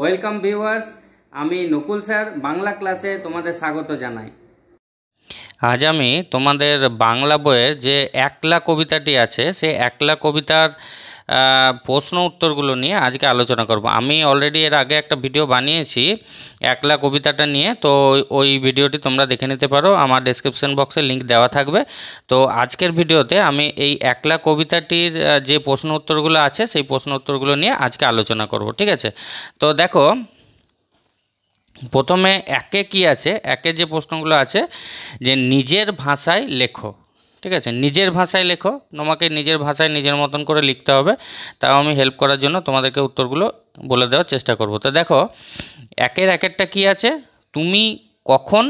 welcome viewers আমি Nakul sir Bangla ক্লাসে তোমাদের স্বাগত জানাই আজ আমি তোমাদের বাংলা বইয়ের যে একলা কবিতাটি আছে সে একলা কবিতার প্রশ্ন উত্তরগুলো নিয়ে আজকে আলোচনা করব আমি অলরেডি এর আগে একটা ভিডিও বানিয়েছি একলা কবিতাটা নিয়ে তো ওই ভিডিওটি তোমরা দেখে নিতে পারো আমার ডেসক্রিপশন বক্সে লিঙ্ক দেওয়া থাকবে তো আজকের ভিডিওতে আমি এই একলা কবিতাটির যে প্রশ্ন উত্তরগুলো আছে সেই প্রশ্ন উত্তরগুলো নিয়ে আজকে আলোচনা করব ঠিক আছে তো দেখো প্রথমে একে কি আছে একে যে প্রশ্নগুলো আছে যে নিজের ভাষায় লেখো ঠিক আছে নিজের ভাষায় লেখো তোমাকে নিজের ভাষায় নিজের মতন করে লিখতে হবে তাও আমি হেল্প করার জন্য তোমাদেরকে উত্তরগুলো বলে দেওয়ার চেষ্টা করব তো দেখো একের একেরটা কি আছে তুমি কখন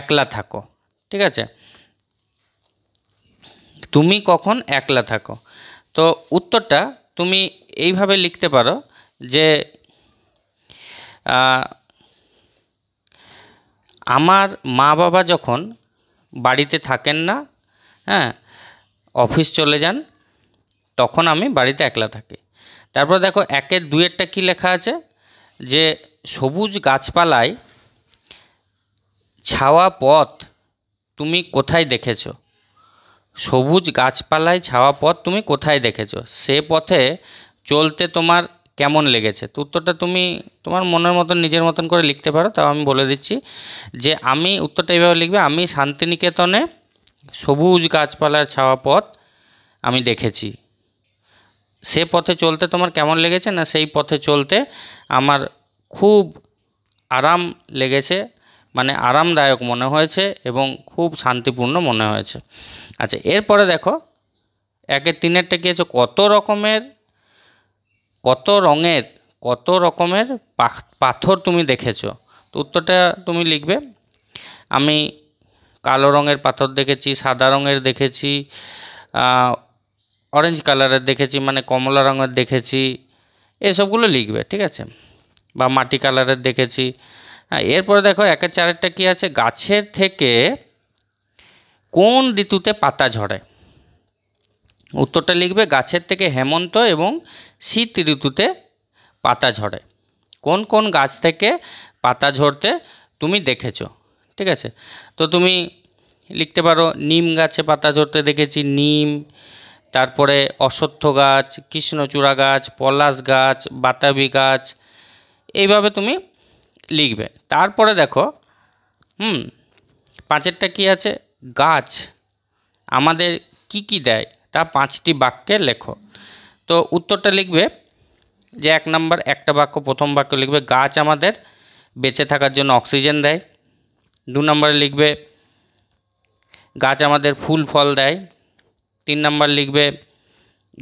একলা থাকো ঠিক আছে তুমি কখন একলা থাকো তো উত্তরটা তুমি এইভাবে লিখতে পারো যে আমার মা বাবা যখন বাড়িতে থাকেন না হ্যাঁ অফিস চলে যান তখন আমি বাড়িতে একলা থাকি তারপর দেখো একের দুয়েরটা কি লেখা আছে যে সবুজ গাছপালায় ছাওয়া পথ তুমি কোথায় দেখেছো সবুজ গাছপালায় ছাওয়া পথ তুমি কোথায় দেখেছো সে পথে চলতে তোমার কেমন লেগেছে তো উত্তরটা তুমি তোমার মনের মতন নিজের মতন করে লিখতে পারো তাও আমি বলে দিচ্ছি যে আমি উত্তরটা এইভাবে লিখবে আমি শান্তিনিকেতনে সবুজ গাছপালার ছাওয়া পথ আমি দেখেছি সে পথে চলতে তোমার কেমন লেগেছে না সেই পথে চলতে আমার খুব আরাম লেগেছে মানে আরামদায়ক মনে হয়েছে এবং খুব শান্তিপূর্ণ মনে হয়েছে আচ্ছা এরপরে দেখো একের তিনেরটা কি আছে কত রকমের কত রঙের কত রকমের পাথর তুমি দেখেছো তো উত্তরটা তুমি লিখবে আমি কালো রঙের পাথর দেখেছি সাদা রঙের দেখেছি অরেঞ্জ কালারের দেখেছি মানে কমলা রঙের দেখেছি এসবগুলো লিখবে ঠিক আছে বা মাটি কালারের দেখেছি হ্যাঁ এরপরে দেখো একের চারেরটা কি আছে গাছের থেকে কোন ঋতুতে পাতা ঝরে উত্তরটা লিখবে গাছের থেকে হেমন্ত এবং শীত ঋতুতে পাতা ঝরে কোন কোন গাছ থেকে পাতা ঝরতে তুমি দেখেছো ঠিক আছে তো তুমি লিখতে পারো নিম গাছে পাতা ঝরতে দেখেছি নিম তারপরে অশ্বত্থ গাছ কৃষ্ণচূড়া গাছ পলাশ গাছ বাতাবি গাছ এইভাবে তুমি লিখবে তারপরে দেখো হুম পাঁচেরটা কি আছে গাছ আমাদের কি কি দেয় তা পাঁচটি বাক্যে লেখো তো উত্তরটা লিখবে যে এক নম্বর একটা বাক্য প্রথম বাক্য লিখবে গাছ আমাদের বেঁচে থাকার জন্য অক্সিজেন দেয় দু নম্বরে লিখবে গাছ আমাদের ফুল ফল দেয় তিন নম্বর লিখবে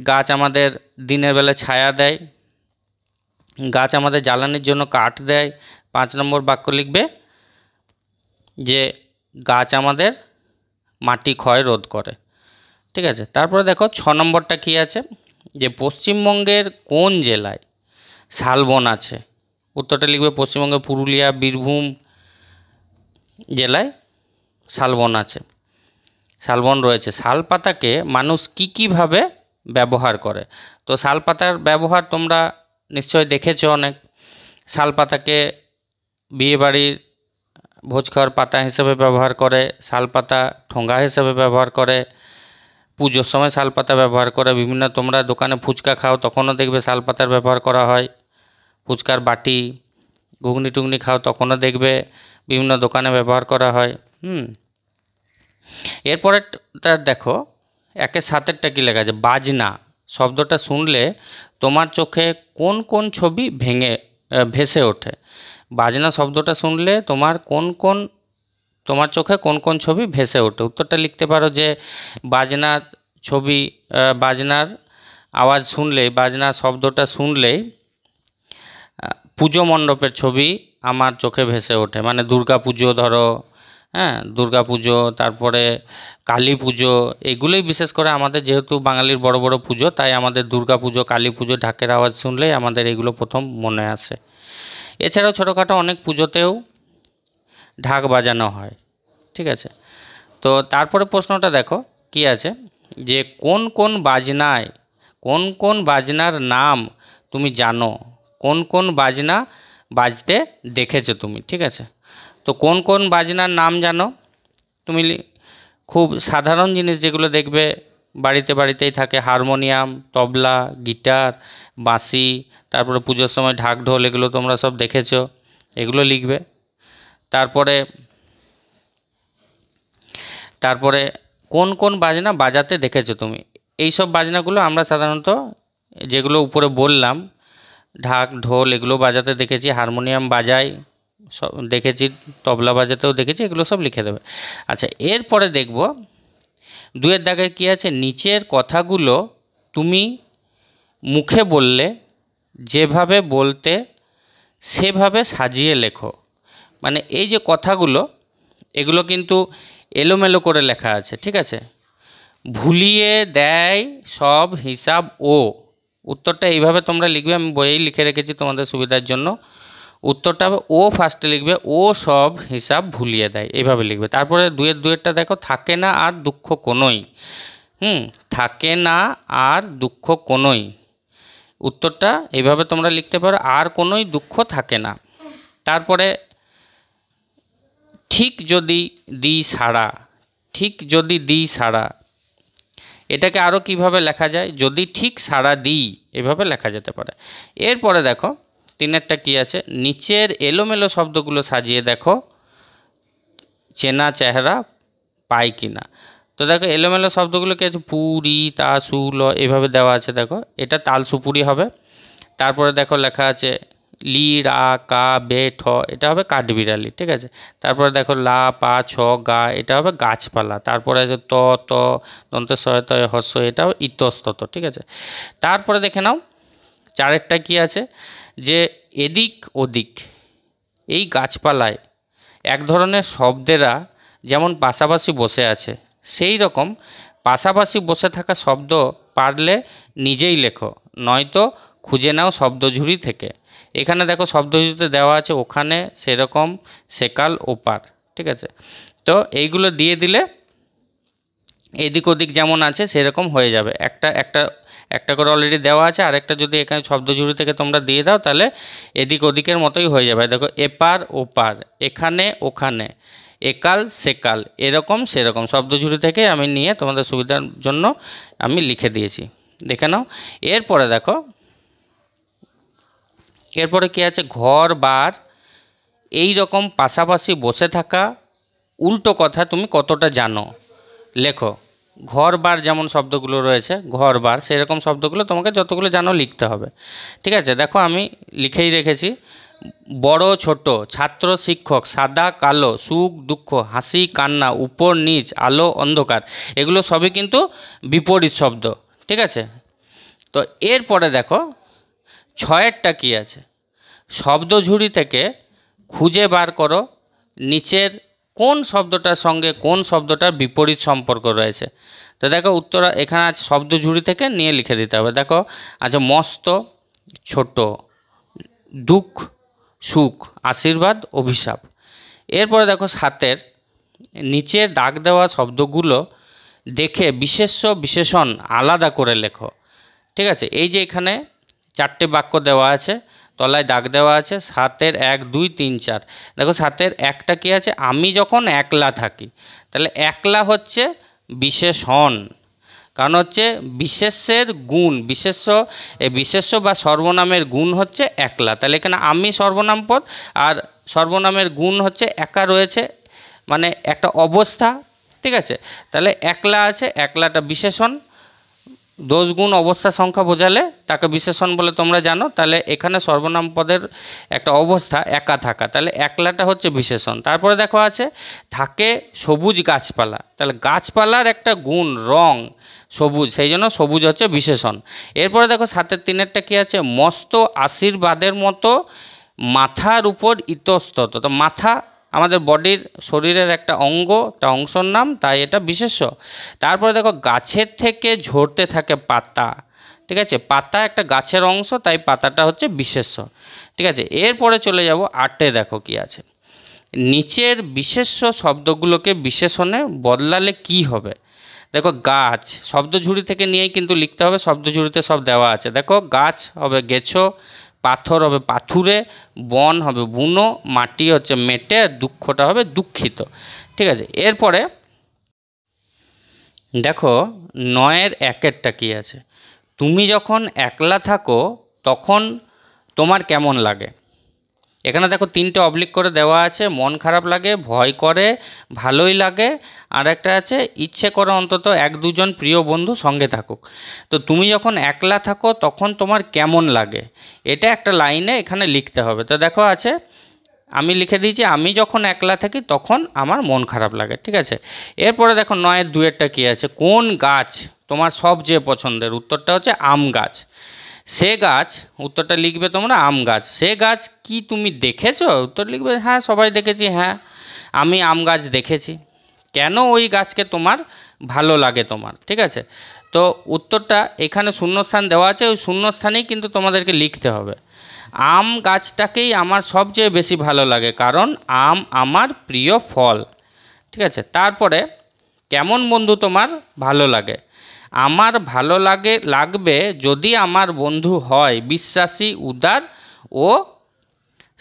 গাছ আমাদের দিনের বেলা ছায়া দেয় গাছ আমাদের জ্বালানির জন্য কাঠ দেয় পাঁচ নম্বর বাক্য লিখবে যে গাছ আমাদের মাটি ক্ষয় রোধ করে ঠিক আছে তারপরে দেখো ছ নম্বরটা কি আছে যে পশ্চিমবঙ্গের কোন জেলায় শালবন আছে উত্তরটা লিখবে পশ্চিমবঙ্গের পুরুলিয়া বীরভূম জেলায় শালবন আছে শালবন রয়েছে শাল পাতাকে মানুষ কী কীভাবে ব্যবহার করে তো শাল পাতার ব্যবহার তোমরা নিশ্চয় দেখেছো অনেক শাল পাতাকে বিয়েবাড়ির ভোজ খাওয়ার পাতা হিসেবে ব্যবহার করে শাল পাতা ঠোঙ্গা হিসেবে ব্যবহার করে পুজোর সময় শাল পাতা ব্যবহার করে বিভিন্ন তোমরা দোকানে ফুচকা খাও তখনও দেখবে শাল পাতার ব্যবহার করা হয় ফুচকার বাটি ঘুগনি টুগনি খাও তখনও দেখবে বিভিন্ন দোকানে ব্যবহার করা হয় হুম এরপরেটা দেখো একে সাতেরটা কী লেখা আছে বাজনা শব্দটা শুনলে তোমার চোখে কোন কোন ছবি ভেঙে ভেসে ওঠে বাজনা শব্দটা শুনলে তোমার কোন কোন তোমার চোখে কোন কোন ছবি ভেসে ওঠে উত্তরটা লিখতে পারো যে বাজনা ছবি বাজনার আওয়াজ শুনলে বাজনা শব্দটা শুনলেই পুজো মণ্ডপের ছবি আমার চোখে ভেসে ওঠে মানে দুর্গা পুজো ধরো হ্যাঁ দুর্গা পুজো তারপরে কালী পুজো এগুলোই বিশেষ করে আমাদের যেহেতু বাঙালির বড় বড় পুজো তাই আমাদের দুর্গা পুজো কালী পুজো ঢাকের আওয়াজ শুনলেই আমাদের এগুলো প্রথম মনে আসে এছাড়াও ছোটোখাটো অনেক পুজোতেও ঢাক বাজানো হয় ঠিক আছে তো তারপরে প্রশ্নটা দেখো কি আছে যে কোন কোন বাজনায় কোন কোন বাজনার নাম তুমি জানো কোন কোন বাজনা বাজতে দেখেছো তুমি ঠিক আছে তো কোন কোন বাজনার নাম জানো তুমি খুব সাধারণ জিনিস যেগুলো দেখবে বাড়িতে বাড়িতেই থাকে হারমোনিয়াম তবলা গিটার বাঁশি তারপরে পুজোর সময় ঢাক ঢোল এগুলো তোমরা সব দেখেছ এগুলো লিখবে তারপরে তারপরে কোন কোন বাজনা বাজাতে দেখেছো তুমি এই সব বাজনাগুলো আমরা সাধারণত যেগুলো উপরে বললাম ঢাক ঢোল এগুলো বাজাতে দেখেছি হারমোনিয়াম বাজায় সব দেখেছি তবলা বাজাতেও দেখেছি এগুলো সব লিখে দেবে আচ্ছা এরপরে দেখব দুয়ের দাগে কি আছে নিচের কথাগুলো তুমি মুখে বললে যেভাবে বলতে সেভাবে সাজিয়ে লেখো মানে এই যে কথাগুলো এগুলো কিন্তু এলোমেলো করে লেখা আছে ঠিক আছে ভুলিয়ে দেয় সব হিসাব ও উত্তরটা এইভাবে তোমরা লিখবে আমি বইয়েই লিখে রেখেছি তোমাদের সুবিধার জন্য উত্তরটা ও ফার্স্টে লিখবে ও সব হিসাব ভুলিয়ে দেয় এভাবে লিখবে তারপরে দুয়ের দুয়েরটা দেখো থাকে না আর দুঃখ কোনোই হুম থাকে না আর দুঃখ কোনোই উত্তরটা এভাবে তোমরা লিখতে পারো আর কোনোই দুঃখ থাকে না তারপরে ঠিক যদি দিই সাড়া ঠিক যদি দিই সারা এটাকে আরও কিভাবে লেখা যায় যদি ঠিক সাড়া দিই এভাবে লেখা যেতে পারে এরপরে দেখো তিনেরটা কি আছে নিচের এলোমেলো শব্দগুলো সাজিয়ে দেখো চেনা চেহারা পাই কি না তো দেখো এলোমেলো শব্দগুলো কি আছে পুরি তাসুল এভাবে দেওয়া আছে দেখো এটা তাল সুপুরি হবে তারপরে দেখো লেখা আছে লি রা কা বে ঠ এটা হবে কাঠবিড়ালি ঠিক আছে তারপরে দেখো লা পা ছ গা এটা হবে গাছপালা তারপরে আছে ত ত দন্ত সয়ত হস এটা হবে ইতস্তত ঠিক আছে তারপরে দেখে নাও চারেরটা কি আছে যে এদিক ওদিক এই গাছপালায় এক ধরনের শব্দেরা যেমন পাশাপাশি বসে আছে সেই রকম পাশাপাশি বসে থাকা শব্দ পারলে নিজেই লেখো নয়তো খুঁজে নাও শব্দঝুড়ি থেকে এখানে দেখো শব্দযুক্ত দেওয়া আছে ওখানে সেরকম সেকাল ওপার ঠিক আছে তো এইগুলো দিয়ে দিলে এদিক ওদিক যেমন আছে সেরকম হয়ে যাবে একটা একটা একটা করে অলরেডি দেওয়া আছে আর একটা যদি এখানে শব্দঝুড়ি থেকে তোমরা দিয়ে দাও তাহলে এদিক ওদিকের মতোই হয়ে যাবে দেখো এপার ওপার এখানে ওখানে একাল সেকাল এরকম সেরকম শব্দঝুড়ি থেকে আমি নিয়ে তোমাদের সুবিধার জন্য আমি লিখে দিয়েছি দেখে নাও এরপরে দেখো এরপরে কি আছে ঘর বার এই রকম পাশাপাশি বসে থাকা উল্টো কথা তুমি কতটা জানো লেখো ঘর বার যেমন শব্দগুলো রয়েছে ঘর বার সেরকম শব্দগুলো তোমাকে যতগুলো জানো লিখতে হবে ঠিক আছে দেখো আমি লিখেই রেখেছি বড় ছোট ছাত্র শিক্ষক সাদা কালো সুখ দুঃখ হাসি কান্না উপর নিচ আলো অন্ধকার এগুলো সবই কিন্তু বিপরীত শব্দ ঠিক আছে তো এরপরে দেখো ছয়েরটা কী আছে শব্দঝুড়ি থেকে খুঁজে বার করো নিচের কোন শব্দটার সঙ্গে কোন শব্দটার বিপরীত সম্পর্ক রয়েছে তো দেখো উত্তর এখানে আছে শব্দঝুড়ি থেকে নিয়ে লিখে দিতে হবে দেখো আচ্ছা মস্ত ছোট দুঃখ সুখ আশীর্বাদ অভিশাপ এরপরে দেখো সাতের নিচে ডাক দেওয়া শব্দগুলো দেখে বিশেষ্য বিশেষণ আলাদা করে লেখো ঠিক আছে এই যে এখানে চারটে বাক্য দেওয়া আছে তলায় দাগ দেওয়া আছে সাতের এক দুই তিন চার দেখো সাতের একটা কী আছে আমি যখন একলা থাকি তাহলে একলা হচ্ছে বিশেষণ কারণ হচ্ছে বিশেষের গুণ বিশেষ্য এই বিশেষ্য বা সর্বনামের গুণ হচ্ছে একলা তাহলে এখানে আমি সর্বনাম পদ আর সর্বনামের গুণ হচ্ছে একা রয়েছে মানে একটা অবস্থা ঠিক আছে তাহলে একলা আছে একলাটা বিশেষণ দোষগুণ অবস্থা সংখ্যা বোঝালে তাকে বিশেষণ বলে তোমরা জানো তাহলে এখানে সর্বনাম পদের একটা অবস্থা একা থাকা তাহলে একলাটা হচ্ছে বিশেষণ তারপরে দেখো আছে থাকে সবুজ গাছপালা তাহলে গাছপালার একটা গুণ রং সবুজ সেই জন্য সবুজ হচ্ছে বিশেষণ এরপরে দেখো সাতের তিনেরটা কী আছে মস্ত আশীর্বাদের মতো মাথার উপর ইতস্তত তো মাথা আমাদের বডির শরীরের একটা অঙ্গ একটা অংশর নাম তাই এটা বিশেষ্য তারপরে দেখো গাছের থেকে ঝরতে থাকে পাতা ঠিক আছে পাতা একটা গাছের অংশ তাই পাতাটা হচ্ছে বিশেষ্য ঠিক আছে এরপরে চলে যাব আটে দেখো কি আছে নিচের বিশেষ্য শব্দগুলোকে বিশেষণে বদলালে কি হবে দেখো গাছ শব্দ ঝুড়ি থেকে নিয়েই কিন্তু লিখতে হবে শব্দ ঝুড়িতে সব দেওয়া আছে দেখো গাছ হবে গেছো পাথর হবে পাথুরে বন হবে বুনো মাটি হচ্ছে মেটে দুঃখটা হবে দুঃখিত ঠিক আছে এরপরে দেখো নয়ের একেরটা কী আছে তুমি যখন একলা থাকো তখন তোমার কেমন লাগে এখানে দেখো তিনটে অবলিক করে দেওয়া আছে মন খারাপ লাগে ভয় করে ভালোই লাগে আর একটা আছে ইচ্ছে করে অন্তত এক দুজন প্রিয় বন্ধু সঙ্গে থাকুক তো তুমি যখন একলা থাকো তখন তোমার কেমন লাগে এটা একটা লাইনে এখানে লিখতে হবে তো দেখো আছে আমি লিখে দিয়েছি আমি যখন একলা থাকি তখন আমার মন খারাপ লাগে ঠিক আছে এরপরে দেখো নয়ের দুয়েরটা কী আছে কোন গাছ তোমার সবচেয়ে পছন্দের উত্তরটা হচ্ছে আম গাছ সে গাছ উত্তরটা লিখবে তোমরা আম গাছ সে গাছ কি তুমি দেখেছো উত্তর লিখবে হ্যাঁ সবাই দেখেছি হ্যাঁ আমি আম গাছ দেখেছি কেন ওই গাছকে তোমার ভালো লাগে তোমার ঠিক আছে তো উত্তরটা এখানে শূন্যস্থান দেওয়া আছে ওই শূন্যস্থানেই কিন্তু তোমাদেরকে লিখতে হবে আম গাছটাকেই আমার সবচেয়ে বেশি ভালো লাগে কারণ আম আমার প্রিয় ফল ঠিক আছে তারপরে কেমন বন্ধু তোমার ভালো লাগে আমার ভালো লাগে লাগবে যদি আমার বন্ধু হয় বিশ্বাসী উদার ও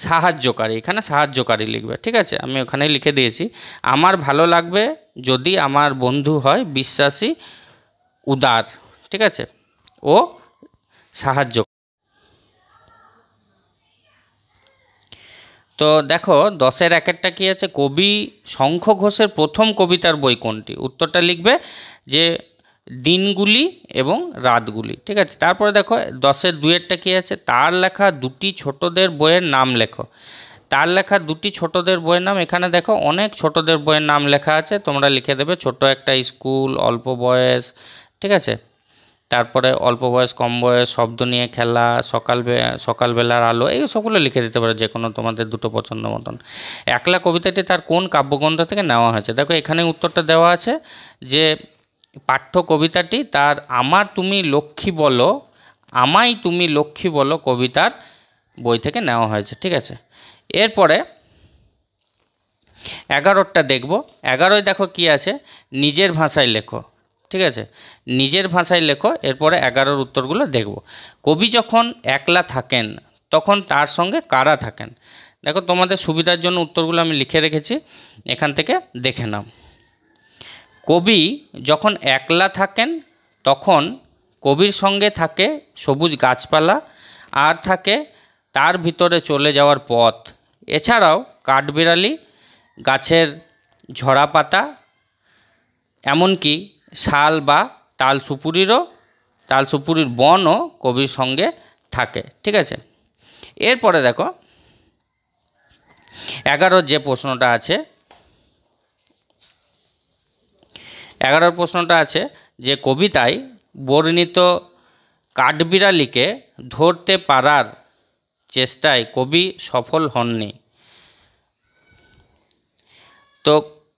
সাহায্যকারী এখানে সাহায্যকারী লিখবে ঠিক আছে আমি ওখানেই লিখে দিয়েছি আমার ভালো লাগবে যদি আমার বন্ধু হয় বিশ্বাসী উদার ঠিক আছে ও সাহায্য তো দেখো দশের একেরটা কী আছে কবি শঙ্খ ঘোষের প্রথম কবিতার বই কোনটি উত্তরটা লিখবে যে দিনগুলি এবং রাতগুলি ঠিক আছে তারপরে দেখো দশের দুয়েরটা কী আছে তার লেখা দুটি ছোটদের বইয়ের নাম লেখো তার লেখা দুটি ছোটদের বইয়ের নাম এখানে দেখো অনেক ছোটদের বইয়ের নাম লেখা আছে তোমরা লিখে দেবে ছোট একটা স্কুল অল্প বয়স ঠিক আছে তারপরে অল্প বয়স কম বয়স শব্দ নিয়ে খেলা সকাল সকালবেলার আলো এই সবগুলো লিখে দিতে পারো যে কোনো তোমাদের দুটো পছন্দ মতন একলা কবিতাটি তার কোন কাব্যগ্রন্থ থেকে নেওয়া হয়েছে দেখো এখানে উত্তরটা দেওয়া আছে যে পাঠ্য কবিতাটি তার আমার তুমি লক্ষ্মী বলো আমায় তুমি লক্ষ্মী বলো কবিতার বই থেকে নেওয়া হয়েছে ঠিক আছে এরপরে এগারোটা দেখব এগারোয় দেখো কি আছে নিজের ভাষায় লেখো ঠিক আছে নিজের ভাষায় লেখো এরপরে এগারোর উত্তরগুলো দেখব কবি যখন একলা থাকেন তখন তার সঙ্গে কারা থাকেন দেখো তোমাদের সুবিধার জন্য উত্তরগুলো আমি লিখে রেখেছি এখান থেকে দেখে নাও কবি যখন একলা থাকেন তখন কবির সঙ্গে থাকে সবুজ গাছপালা আর থাকে তার ভিতরে চলে যাওয়ার পথ এছাড়াও কাঠবিড়ালি গাছের ঝরা পাতা এমনকি শাল বা তাল সুপুরিরও তাল সুপুরির বনও কবির সঙ্গে থাকে ঠিক আছে এরপরে দেখো এগারোর যে প্রশ্নটা আছে এগারোর প্রশ্নটা আছে যে কবিতায় বর্ণিত কাঠবিড়ালিকে ধরতে পারার চেষ্টায় কবি সফল হননি তো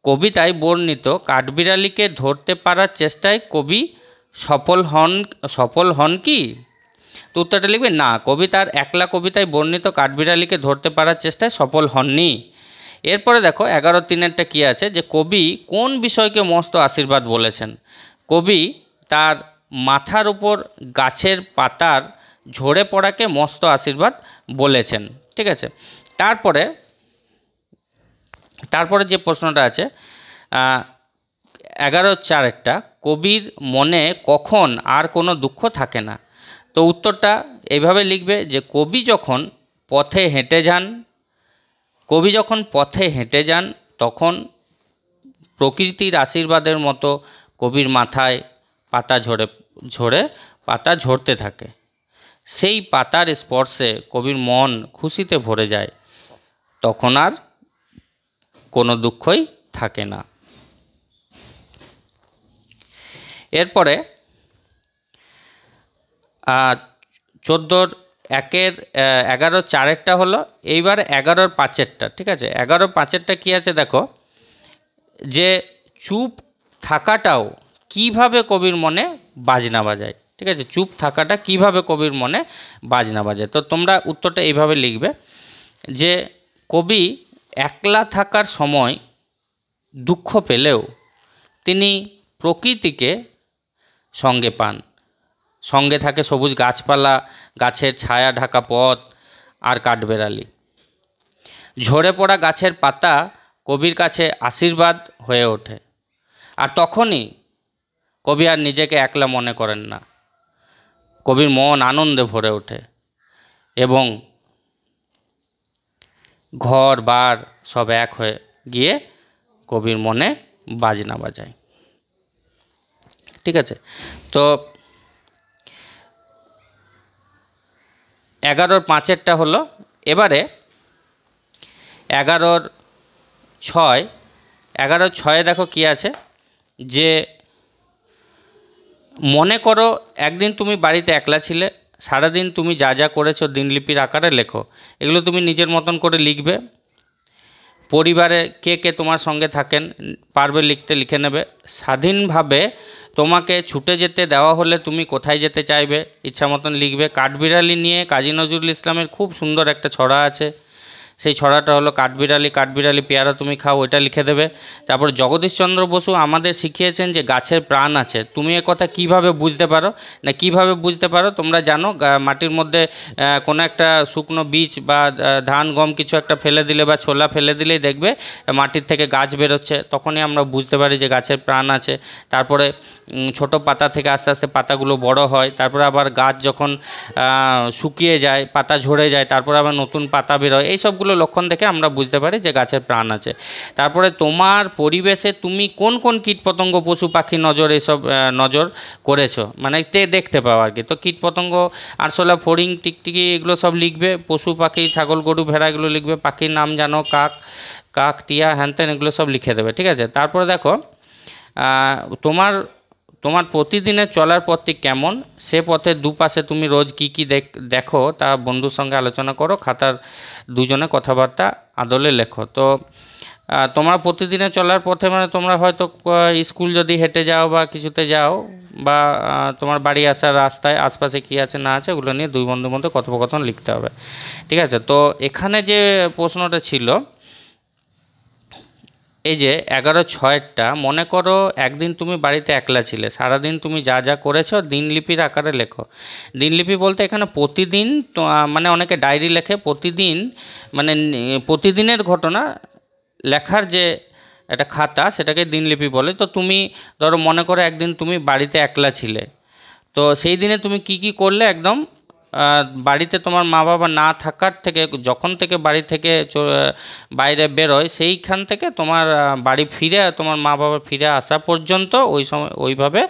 কবিতায় বর্ণিত কাঠবিড়ালিকে ধরতে পারার চেষ্টায় কবি সফল হন সফল হন কি তো উত্তরটা লিখবে না কবিতার একলা কবিতায় বর্ণিত কাঠবিড়ালিকে ধরতে পারার চেষ্টায় সফল হননি এরপরে দেখো এগারো তিনেরটা কী আছে যে কবি কোন বিষয়কে মস্ত আশীর্বাদ বলেছেন কবি তার মাথার উপর গাছের পাতার ঝরে পড়াকে মস্ত আশীর্বাদ বলেছেন ঠিক আছে তারপরে তারপরে যে প্রশ্নটা আছে এগারো চারেরটা কবির মনে কখন আর কোনো দুঃখ থাকে না তো উত্তরটা এইভাবে লিখবে যে কবি যখন পথে হেঁটে যান কবি যখন পথে হেঁটে যান তখন প্রকৃতির আশীর্বাদের মতো কবির মাথায় পাতা ঝরে ঝরে পাতা ঝরতে থাকে সেই পাতার স্পর্শে কবির মন খুশিতে ভরে যায় তখন আর কোনো দুঃখই থাকে না এরপরে চোদ্দোর একের এগারো চারেরটা হলো এইবার এগারোর পাঁচেরটা ঠিক আছে এগারো পাঁচেরটা কী আছে দেখো যে চুপ থাকাটাও কিভাবে কবির মনে বাজনা বাজায় ঠিক আছে চুপ থাকাটা কিভাবে কবির মনে বাজনা বাজায় তো তোমরা উত্তরটা এইভাবে লিখবে যে কবি একলা থাকার সময় দুঃখ পেলেও তিনি প্রকৃতিকে সঙ্গে পান সঙ্গে থাকে সবুজ গাছপালা গাছের ছায়া ঢাকা পথ আর কাঠবেড়ালি ঝরে পড়া গাছের পাতা কবির কাছে আশীর্বাদ হয়ে ওঠে আর তখনই কবি আর নিজেকে একলা মনে করেন না কবির মন আনন্দে ভরে ওঠে এবং ঘর বার সব এক হয়ে গিয়ে কবির মনে বাজনা বাজায় ঠিক আছে তো এগারোর পাঁচেরটা হলো এবারে এগারোর ছয় এগারোর ছয়ে দেখো কি আছে যে মনে করো একদিন তুমি বাড়িতে একলা ছিলে সারাদিন তুমি যা যা করেছো দিনলিপির আকারে লেখো এগুলো তুমি নিজের মতন করে লিখবে পরিবারে কে কে তোমার সঙ্গে থাকেন পারবে লিখতে লিখে নেবে স্বাধীনভাবে তোমাকে ছুটে যেতে দেওয়া হলে তুমি কোথায় যেতে চাইবে ইচ্ছা মতন লিখবে কাঠবিড়ালি নিয়ে কাজী নজরুল ইসলামের খুব সুন্দর একটা ছড়া আছে সেই ছড়াটা হলো কাঠবিড়ালি কাঠবিড়ালি পেয়ারা তুমি খাও ওইটা লিখে দেবে তারপর জগদীশচন্দ্র বসু আমাদের শিখিয়েছেন যে গাছের প্রাণ আছে তুমি এ কথা কিভাবে বুঝতে পারো না কিভাবে বুঝতে পারো তোমরা জানো মাটির মধ্যে কোনো একটা শুকনো বীজ বা ধান গম কিছু একটা ফেলে দিলে বা ছোলা ফেলে দিলেই দেখবে মাটির থেকে গাছ বেরোচ্ছে তখনই আমরা বুঝতে পারি যে গাছের প্রাণ আছে তারপরে ছোট পাতা থেকে আস্তে আস্তে পাতাগুলো বড় হয় তারপরে আবার গাছ যখন শুকিয়ে যায় পাতা ঝরে যায় তারপরে আবার নতুন পাতা বেরোয় এই সবগুলো এইগুলো লক্ষণ দেখে আমরা বুঝতে পারি যে গাছের প্রাণ আছে তারপরে তোমার পরিবেশে তুমি কোন কোন কীটপতঙ্গ পশু পাখি নজর এসব নজর করেছো মানে তে দেখতে পাও আর কি তো কীটপতঙ্গ আরশোলা ফরিং টিকটিকি এগুলো সব লিখবে পশু পাখি ছাগল গরু ভেড়া এগুলো লিখবে পাখির নাম জানো কাক কাক টিয়া হ্যান এগুলো সব লিখে দেবে ঠিক আছে তারপরে দেখো তোমার তোমার প্রতিদিনের চলার পথটি কেমন সে পথে দুপাশে তুমি রোজ কি কি দেখো তা বন্ধুর সঙ্গে আলোচনা করো খাতার দুজনে কথাবার্তা আদলে লেখো তো তোমরা প্রতিদিনে চলার পথে মানে তোমরা হয়তো স্কুল যদি হেঁটে যাও বা কিছুতে যাও বা তোমার বাড়ি আসার রাস্তায় আশপাশে কী আছে না আছে ওগুলো নিয়ে দুই বন্ধুর মধ্যে কথোপকথন লিখতে হবে ঠিক আছে তো এখানে যে প্রশ্নটা ছিল এই যে এগারো ছয়েরটা মনে করো একদিন তুমি বাড়িতে একলা ছিলে সারাদিন তুমি যা যা করেছো দিনলিপির আকারে লেখো দিনলিপি বলতে এখানে প্রতিদিন মানে অনেকে ডায়েরি লেখে প্রতিদিন মানে প্রতিদিনের ঘটনা লেখার যে একটা খাতা সেটাকে দিনলিপি বলে তো তুমি ধরো মনে করো একদিন তুমি বাড়িতে একলা ছিলে তো সেই দিনে তুমি কি কি করলে একদম বাড়িতে তোমার মা বাবা না থাকার থেকে যখন থেকে বাড়ি থেকে বাইরে বেরোয় সেইখান থেকে তোমার বাড়ি ফিরে তোমার মা বাবা ফিরে আসা পর্যন্ত ওই সময় ওইভাবে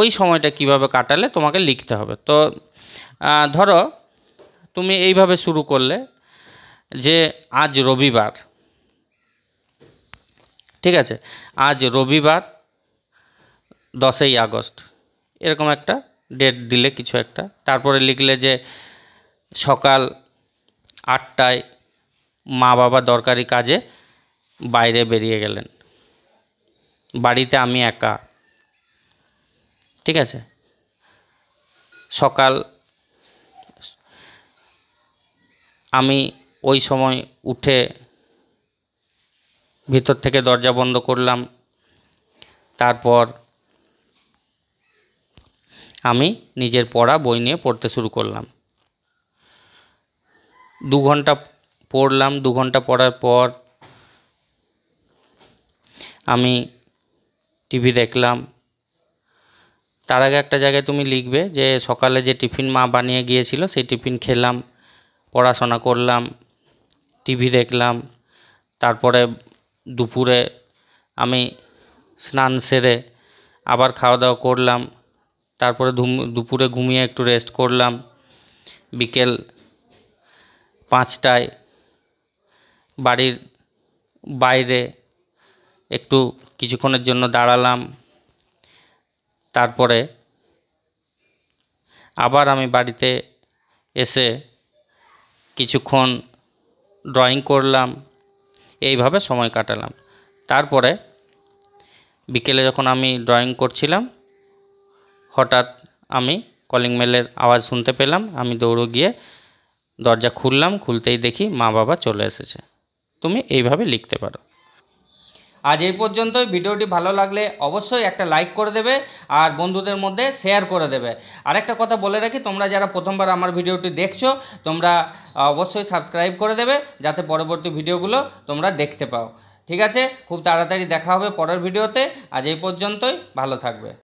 ওই সময়টা কিভাবে কাটালে তোমাকে লিখতে হবে তো ধরো তুমি এইভাবে শুরু করলে যে আজ রবিবার ঠিক আছে আজ রবিবার দশই আগস্ট এরকম একটা ডেট দিলে কিছু একটা তারপরে লিখলে যে সকাল আটটায় মা বাবা দরকারি কাজে বাইরে বেরিয়ে গেলেন বাড়িতে আমি একা ঠিক আছে সকাল আমি ওই সময় উঠে ভিতর থেকে দরজা বন্ধ করলাম তারপর আমি নিজের পড়া বই নিয়ে পড়তে শুরু করলাম দু ঘন্টা পড়লাম দু ঘন্টা পড়ার পর আমি টিভি দেখলাম তার আগে একটা জায়গায় তুমি লিখবে যে সকালে যে টিফিন মা বানিয়ে গিয়েছিল সেই টিফিন খেলাম পড়াশোনা করলাম টিভি দেখলাম তারপরে দুপুরে আমি স্নান সেরে আবার খাওয়া দাওয়া করলাম তারপরে দুপুরে ঘুমিয়ে একটু রেস্ট করলাম বিকেল পাঁচটায় বাড়ির বাইরে একটু কিছুক্ষণের জন্য দাঁড়ালাম তারপরে আবার আমি বাড়িতে এসে কিছুক্ষণ ড্রয়িং করলাম এইভাবে সময় কাটালাম তারপরে বিকেলে যখন আমি ড্রয়িং করছিলাম হঠাৎ আমি কলিং মেলের আওয়াজ শুনতে পেলাম আমি দৌড়ো গিয়ে দরজা খুললাম খুলতেই দেখি মা বাবা চলে এসেছে তুমি এইভাবে লিখতে পারো আজ এই পর্যন্তই ভিডিওটি ভালো লাগলে অবশ্যই একটা লাইক করে দেবে আর বন্ধুদের মধ্যে শেয়ার করে দেবে আর একটা কথা বলে রাখি তোমরা যারা প্রথমবার আমার ভিডিওটি দেখছো তোমরা অবশ্যই সাবস্ক্রাইব করে দেবে যাতে পরবর্তী ভিডিওগুলো তোমরা দেখতে পাও ঠিক আছে খুব তাড়াতাড়ি দেখা হবে পরের ভিডিওতে আজ এই পর্যন্তই ভালো থাকবে